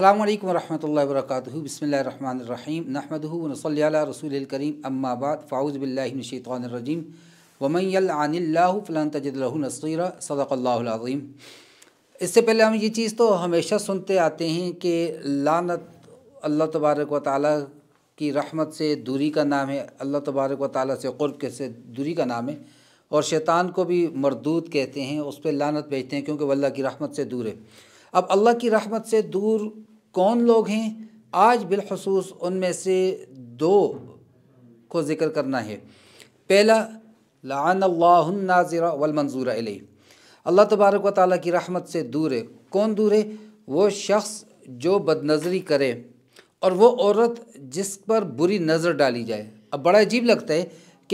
अल्लाम वरहमल वर्क बसमीम नहमदल रसूल करीम अम्माबाद फ़ाउज़ बिल्लाशैतरजीम वमैलान नसीरा इससे पहले हम ये चीज़ तो हमेशा सुनते आते हैं कि लानत अल्लाह तबारक व ताली की रहमत से दूरी का नाम है अल्लाह तबारक व ताली से क़ुरब के से दूरी का नाम है और शैतान को भी मरदूद कहते हैं उस पर लानत भेजते हैं क्योंकि वल्ला की रहमत से दूर है अब अल्लाह की रहमत से दूर कौन लोग हैं आज बिलखसूस उनमें से दो को ज़िक्र करना है पहला नाज़िर वलमंजूरा अली अल्लाह तबारक व ताली की रहमत से दूर है कौन दूर है वो शख्स जो बदनज़री करे और वो औरत जिस पर बुरी नज़र डाली जाए अब बड़ा अजीब लगता है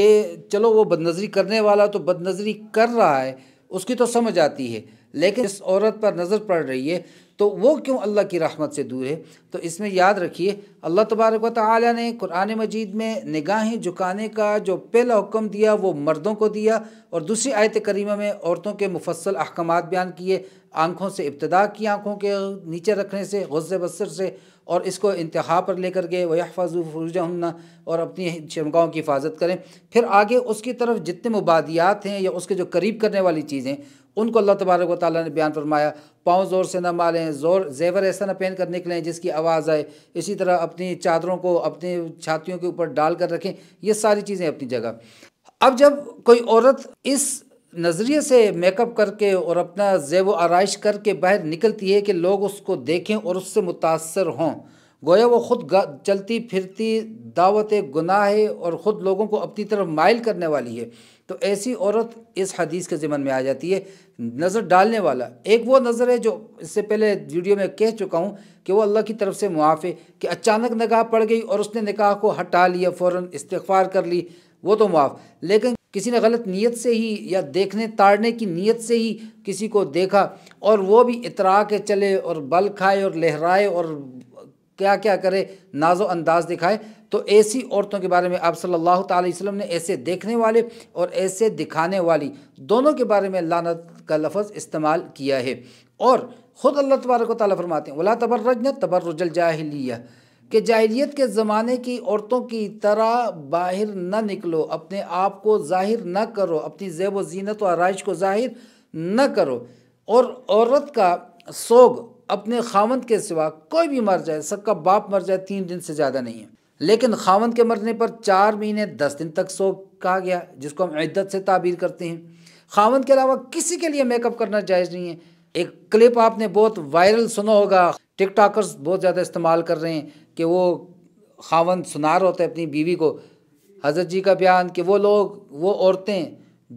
कि चलो वो बदनज़री करने वाला तो बदनज़री कर रहा है उसकी तो समझ आती है लेकिन इस औरत पर नज़र पड़ रही है तो वो क्यों अल्लाह की रहमत से दूर है तो इसमें याद रखिए अल्लाह तबारक व ने कुरान मजीद में निगाहें झुकाने का जो पहला हुक्म दिया वो मर्दों को दिया और दूसरी आयत करीमा में औरतों के मुफसल अहकाम बयान किए आँखों से इब्तदा की आँखों के नीचे रखने से गुस्से बसर से और इसको इंतहा पर लेकर गए वफ़ाजू हमना और अपनी शर्मगाहों की हिफाजत करें फिर आगे उसकी तरफ जितने मुबादियात हैं या उसके जो करीब करने वाली चीज़ें उनको अल्लाह तबारक वाली ने बयान फरमाया पाँव ज़ोर से न मारें ज़ोर जेवर ऐसा न पहन कर निकलें जिसकी आवाज़ आए इसी तरह अपनी चादरों को अपनी छातियों के ऊपर डाल कर रखें ये सारी चीज़ें अपनी जगह अब जब कोई औरत इस नज़रिए से मेकअप करके और अपना जेब आरइश करके बाहर निकलती है कि लोग उसको देखें और उससे मुतासर हों गोया वो खुद चलती फिरती दावत गुनाह है और ख़ुद लोगों को अपनी तरफ माइल करने वाली है तो ऐसी औरत इस हदीस के ज़िमन में आ जाती है नज़र डालने वाला एक वो नज़र है जो इससे पहले वीडियो में कह चुका हूँ कि वो अल्लाह की तरफ से मुआफ़ है कि अचानक निकाह पड़ गई और उसने निकाह को हटा लिया फ़ौर इस्तफ़ार कर ली वो तो मुआफ़ लेकिन किसी ने गलत नीयत से ही या देखने ताड़ने की नीयत से ही किसी को देखा और वो भी इतरा के चले और बल खाए और लहराए और क्या क्या करे नाजो अंदाज दिखाए तो ऐसी औरतों के बारे में आप सल्लल्लाहु अलैहि वसल्लम ने ऐसे देखने वाले और ऐसे दिखाने वाली दोनों के बारे में लानत का लफ्ज़ इस्तेमाल किया है और ख़ुद अल्लाह तबारक ताली फरमाते हैं वला तबर्रज न तबर्रजल जाहलिया कि जाहिलियत के ज़माने की औरतों की तरह बाहर न निकलो अपने आप को ज़ाहिर न करो अपनी जेब व जीनत व आरइश को ज़ाहिर न करो और औरत का सोग अपने खावंद के सिवा कोई भी मर जाए सबका बाप मर जाए तीन दिन से ज़्यादा नहीं है लेकिन खावंद के मरने पर चार महीने दस दिन तक सो कहा गया जिसको हम इद्दत से ताबीर करते हैं खावंद के अलावा किसी के लिए मेकअप करना जायज़ नहीं है एक क्लिप आपने बहुत वायरल सुना होगा टिकटॉकर्स बहुत ज़्यादा इस्तेमाल कर रहे हैं कि वो खावंद सुनार होते हैं अपनी बीवी को हजरत जी का बयान कि वो लोग वो औरतें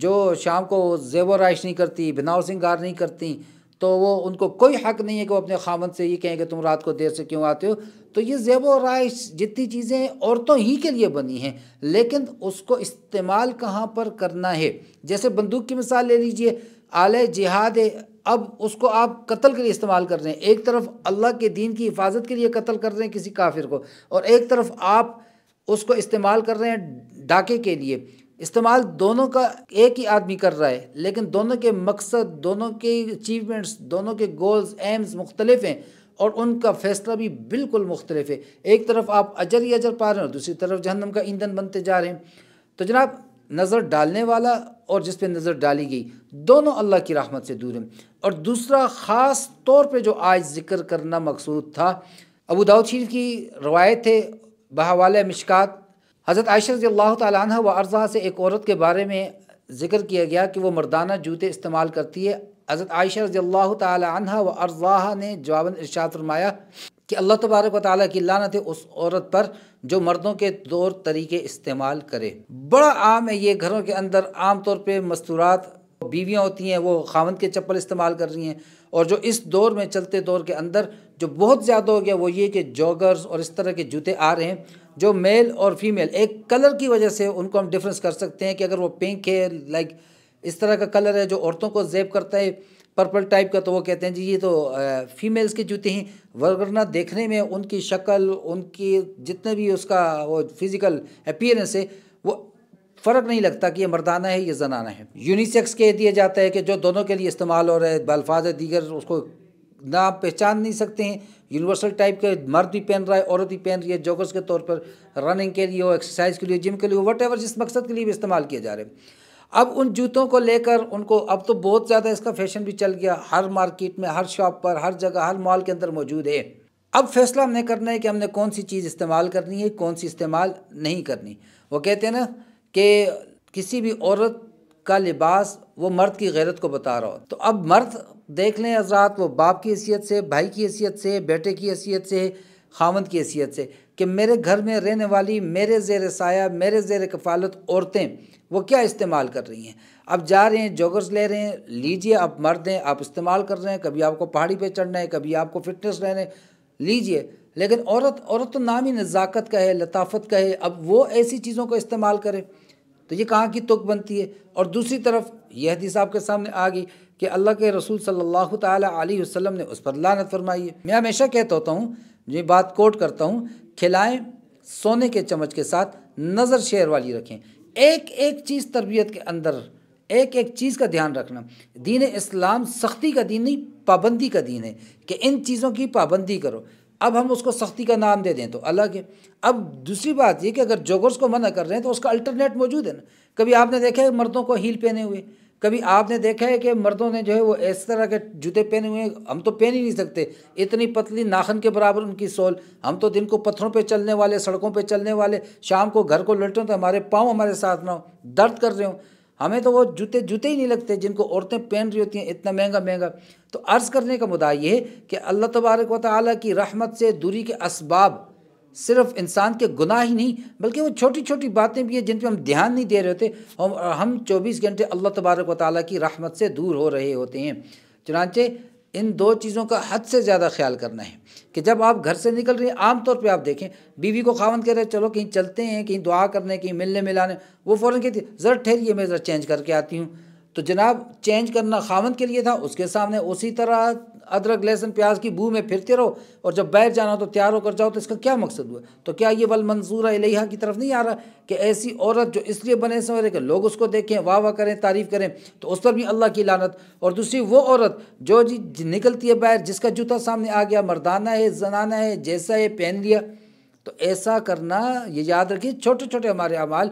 जो शाम को जेवर आइश नहीं करती बिनाव सिंगार नहीं करती तो वो उनको कोई हक नहीं है कि वो अपने खामन से ये कहें कि तुम रात को देर से क्यों आते हो तो ये जेब व राइश जितनी चीज़ें औरतों ही के लिए बनी हैं लेकिन उसको इस्तेमाल कहाँ पर करना है जैसे बंदूक की मिसाल ले लीजिए आल जिहाद अब उसको आप कत्ल के लिए इस्तेमाल कर रहे हैं एक तरफ अल्लाह के दीन की हिफाजत के लिए कत्ल कर रहे हैं किसी काफिर को और एक तरफ आप उसको इस्तेमाल कर रहे हैं डाके के लिए इस्तेमाल दोनों का एक ही आदमी कर रहा है लेकिन दोनों के मकसद दोनों के अचीवमेंट्स दोनों के गोल्स एम्स मुख्तलिफ हैं और उनका फैसला भी बिल्कुल मुख्तलिफ है एक तरफ आप अजर ही अजर पा रहे हैं और दूसरी तरफ जहन्नम का ईंधन बनते जा रहे हैं तो जनाब नज़र डालने वाला और जिस पर नज़र डाली गई दोनों अल्लाह की राहमत से दूर हैं और दूसरा ख़ास तौर पर जो आज जिक्र करना मकसूद था अबू दाऊद शरीफ की रवायत है बहावाल मिशकात हज़रत आयशा रजी अल्लाह तह व अर्ज़ा से एक औरत के बारे में ज़िक्र किया गया कि वह मर्दाना जूते इस्तेमाल करती है हज़रत आयशा रजी अल्लाह तह व अर्ज़ा ने जवाबन इर्शात फरमाया कि अल्लाह तबारक व ताली की लानत है उस औरत पर जो मर्दों के तौर तरीके इस्तेमाल करे बड़ा आम है ये घरों के अंदर आम तौर पर मस्तूरात बीवियाँ होती हैं वो खावन के चप्पल इस्तेमाल कर रही हैं और जो इस दौर में चलते दौर के अंदर जो बहुत ज़्यादा हो गया वो ये कि जॉगर्स और इस तरह के जूते आ रहे हैं जो मेल और फीमेल एक कलर की वजह से उनको हम डिफरेंस कर सकते हैं कि अगर वो पिंक है लाइक इस तरह का कलर है जो औरतों को जेब करता है पर्पल टाइप का तो वो कहते हैं जी ये तो फीमेल्स के जूते हैं वरना देखने में उनकी शक्ल उनकी जितने भी उसका वो फिज़िकल अपियरेंस है वो फ़र्क नहीं लगता कि ये मर्दाना है ये जनाना है यूनिसेक्स के दिया जाता है कि जो दोनों के लिए इस्तेमाल हो रहा है बल्फाज दीगर उसको ना पहचान नहीं सकते हैं यूनिवर्सल टाइप के मर्द भी पहन रहा है औरत भी पहन रही है जोगस के तौर पर रनिंग के लिए हो एक्सरसाइज के लिए जिम के लिए हो वट जिस मकसद के लिए भी इस्तेमाल किया जा रहे हैं अब उन जूतों को लेकर उनको अब तो बहुत ज़्यादा इसका फैशन भी चल गया हर मार्केट में हर शॉप पर हर जगह हर मॉल के अंदर मौजूद है अब फैसला हमने करना है कि हमने कौन सी चीज़ इस्तेमाल करनी है कौन सी इस्तेमाल नहीं करनी वो कहते हैं ना कि किसी भी औरत का लिबास वो मर्द की गैरत को बता रहा हो तो अब मर्द देख लें हजरात वो बाप की हैसियत से भाई की हैसियत से बेटे की हैसियत से खामद की हैसियत से कि मेरे घर में रहने वाली मेरे जेर साया मेरे जेर कफालत औरतें वो क्या इस्तेमाल कर रही हैं अब जा रहे हैं जोगर्स ले रहे हैं लीजिए आप मर्द हैं आप इस्तेमाल कर रहे हैं कभी आपको पहाड़ी पे चढ़ना है कभी आपको फिटनेस रहने लीजिए लेकिन औरत औरत तो नाम ही नज़ाकत का है लताफत का है अब वो ऐसी चीज़ों का इस्तेमाल करे तो ये कहाँ की तुक बनती है और दूसरी तरफ यह हदीस आपके सामने आ गई कि अल्लाह के रसूल सल्लल्लाहु अलैहि वसल्लम ने उस पर लानत फरमाई है मैं हमेशा कहता होता हूँ ये बात कोट करता हूँ खिलाएँ सोने के चमच के साथ नज़र शेर वाली रखें एक एक चीज़ तरबियत के अंदर एक एक चीज़ का ध्यान रखना दीन इस्लाम सख्ती का दीन नहीं पाबंदी का दीन है कि इन चीज़ों की पाबंदी करो अब हम उसको सख्ती का नाम दे दें तो अलग है अब दूसरी बात ये कि अगर जोगर्स को मना कर रहे हैं तो उसका अल्टरनेट मौजूद है ना कभी आपने देखा है मर्दों को हील पहने हुए कभी आपने देखा है कि मर्दों ने जो है वो इस तरह के जूते पहने हुए हैं हम तो पहन ही नहीं सकते इतनी पतली नाखन के बराबर उनकी सोल हम तो दिन को पत्थरों पे चलने वाले सड़कों पे चलने वाले शाम को घर को लौटें तो हमारे पाँव हमारे साथ ना हो दर्द कर रहे हों हमें तो वो जूते जूते ही नहीं लगते जिनको औरतें पहन रही होती हैं इतना महंगा महंगा तो अर्ज़ करने का मुद्दा ये कि अल्लाह तबारक व ताली की रहमत से दूरी के इसबाब सिर्फ इंसान के गुनाह ही नहीं बल्कि वो छोटी छोटी बातें भी हैं जिन पर हम ध्यान नहीं दे रहे होते हम हम चौबीस घंटे अल्लाह तबारक व ताली की रहमत से दूर हो रहे होते हैं चुनाचे इन दो चीज़ों का हद से ज़्यादा ख्याल करना है कि जब आप घर से निकल रही हैं आमतौर पे आप देखें बीवी को खावन कह रहे हैं चलो कहीं चलते हैं कहीं दुआ करने कहीं मिलने मिलाने वो फ़ौरन कहती है ज़रा ठहरिए मैं ज़रा चेंज करके आती हूँ तो जनाब चेंज करना खामन के लिए था उसके सामने उसी तरह अदरक लहसुन प्याज की बू में फिरते रहो और जब बैठ जाना हो तो तैयार होकर जाओ तो इसका क्या मकसद हुआ तो क्या ये वल मंजूर इलेहा की तरफ नहीं आ रहा कि ऐसी औरत जो इसलिए बने समझ कि लोग उसको देखें वाह वाह करें तारीफ़ करें तो उस पर भी अल्लाह की लानत और दूसरी वो औरत जो जी निकलती है बाहर जिसका जूता सामने आ गया मर्दाना है जनाना है जैसा है पहन लिया तो ऐसा करना ये याद रखिए छोटे छोटे हमारे अमाल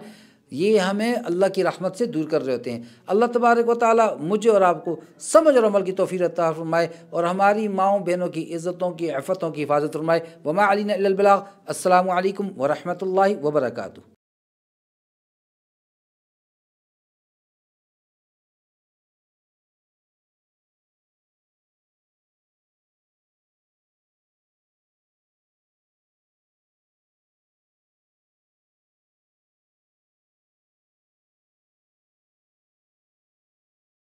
ये हमें अल्लाह की रहमत से दूर कर रहे होते हैं अल्लाह तबारक व ताली मुझे और आपको समझ और अमल की तोफ़ी फरमाए और हमारी माओ बहनों की इज़्ज़तों की अफ़तों की हिफाजत फरमाए वमा अलीबला अल्लाम वरहमल वर्का